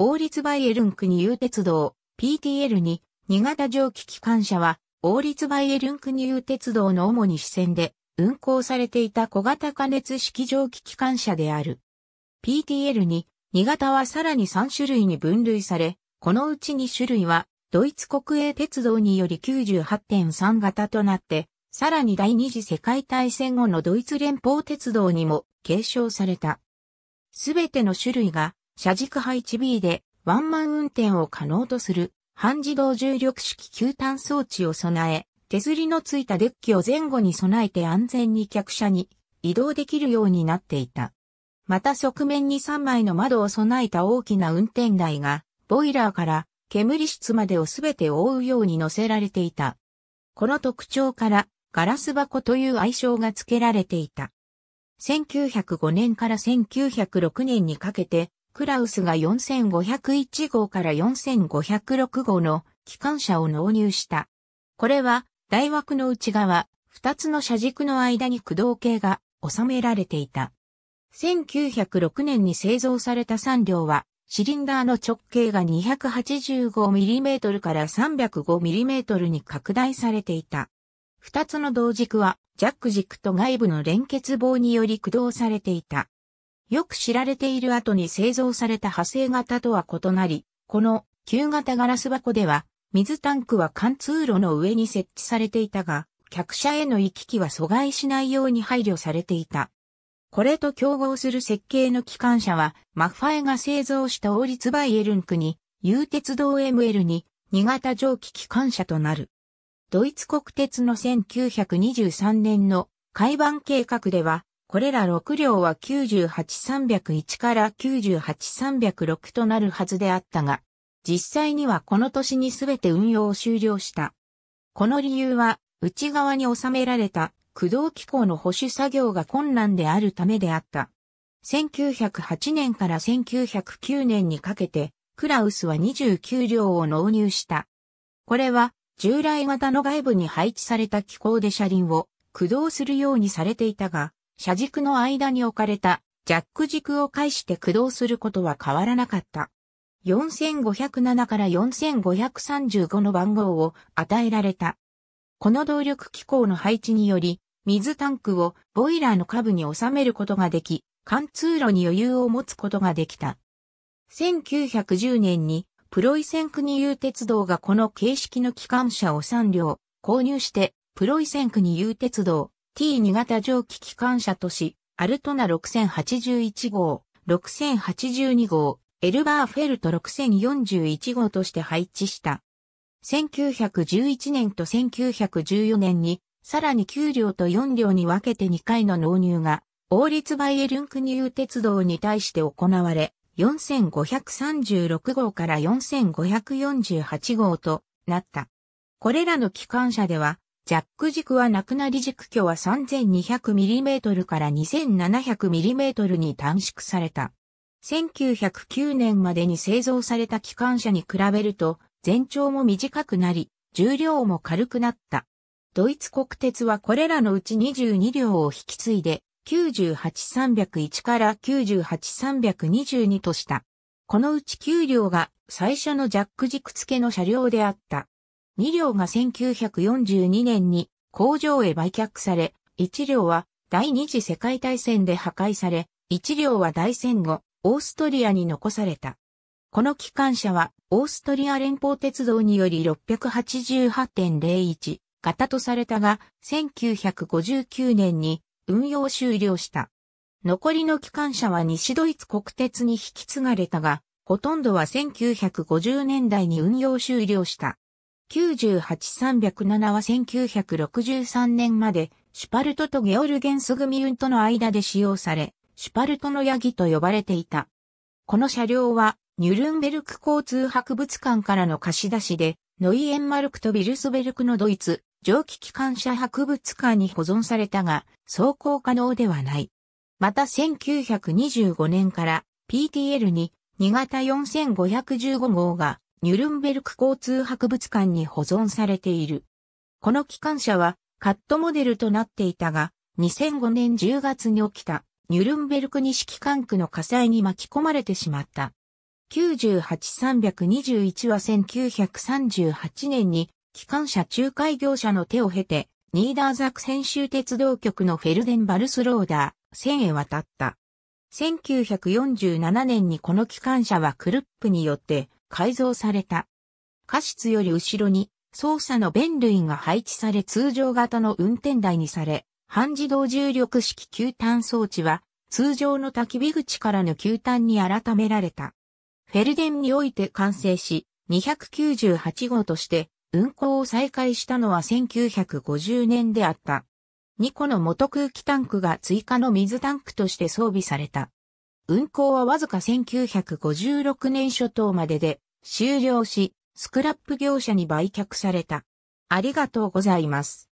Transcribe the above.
王立バイエルンクに有鉄道、PTL に、新潟蒸気機関車は、王立バイエルンクに有鉄道の主に支線で、運行されていた小型加熱式蒸気機関車である。PTL に、新潟はさらに3種類に分類され、このうち2種類は、ドイツ国営鉄道により98.3型となって、さらに第二次世界大戦後のドイツ連邦鉄道にも継承された。すべての種類が車軸配置 B でワンマン運転を可能とする半自動重力式吸炭装置を備え、手すりのついたデッキを前後に備えて安全に客車に移動できるようになっていた。また側面に3枚の窓を備えた大きな運転台が、ボイラーから煙室までをすべて覆うように乗せられていた。この特徴から、ガラス箱という愛称が付けられていた。1905年から1906年にかけて、クラウスが4501号から4506号の機関車を納入した。これは大枠の内側、二つの車軸の間に駆動系が収められていた。1906年に製造された3両は、シリンダーの直径が 285mm から 305mm に拡大されていた。二つの同軸は、ジャック軸と外部の連結棒により駆動されていた。よく知られている後に製造された派生型とは異なり、この旧型ガラス箱では、水タンクは貫通路の上に設置されていたが、客車への行き来は阻害しないように配慮されていた。これと競合する設計の機関車は、マファエが製造した王立バイエルンクに、U 鉄道 ML に、2型蒸気機関車となる。ドイツ国鉄の1923年の海板計画では、これら6両は98301から98306となるはずであったが、実際にはこの年にすべて運用を終了した。この理由は、内側に収められた駆動機構の保守作業が困難であるためであった。1908年から1909年にかけて、クラウスは29両を納入した。これは、従来型の外部に配置された機構で車輪を駆動するようにされていたが、車軸の間に置かれたジャック軸を介して駆動することは変わらなかった。4507から4535の番号を与えられた。この動力機構の配置により、水タンクをボイラーの下部に収めることができ、貫通路に余裕を持つことができた。1910年にプロイセン国有鉄道がこの形式の機関車を3両購入して、プロイセン国有鉄道 T2 型蒸気機関車とし、アルトナ6081号、6082号、エルバーフェルト6041号として配置した。1911年と1914年に、さらに9両と4両に分けて2回の納入が、王立バイエルンクニュー鉄道に対して行われ、4536号から4548号となった。これらの機関車では、ジャック軸はなくなり軸距は 3200mm から 2700mm に短縮された。1909年までに製造された機関車に比べると、全長も短くなり、重量も軽くなった。ドイツ国鉄はこれらのうち22両を引き継いで、98301から98322とした。このうち9両が最初のジャック軸付けの車両であった。2両が1942年に工場へ売却され、1両は第二次世界大戦で破壊され、1両は大戦後、オーストリアに残された。この機関車は、オーストリア連邦鉄道により688.01型とされたが、1959年に運用終了した。残りの機関車は西ドイツ国鉄に引き継がれたが、ほとんどは1950年代に運用終了した。98307は1963年までシュパルトとゲオルゲンス組運との間で使用され、シュパルトのヤギと呼ばれていた。この車両はニュルンベルク交通博物館からの貸し出しで、ノイエンマルクとビルスベルクのドイツ蒸気機関車博物館に保存されたが、走行可能ではない。また1925年から PTL に2型4515号がニュルンベルク交通博物館に保存されている。この機関車はカットモデルとなっていたが、2005年10月に起きたニュルンベルク西機関区の火災に巻き込まれてしまった。98321は1938年に機関車仲介業者の手を経て、ニーダーザク先州鉄道局のフェルデンバルスローダー、線へ渡った。1947年にこの機関車はクルップによって改造された。過失より後ろに操作の弁類が配置され通常型の運転台にされ、半自動重力式吸炭装置は通常の焚き火口からの吸炭に改められた。フェルデンにおいて完成し、298号として運行を再開したのは1950年であった。2個の元空気タンクが追加の水タンクとして装備された。運行はわずか1956年初頭までで終了し、スクラップ業者に売却された。ありがとうございます。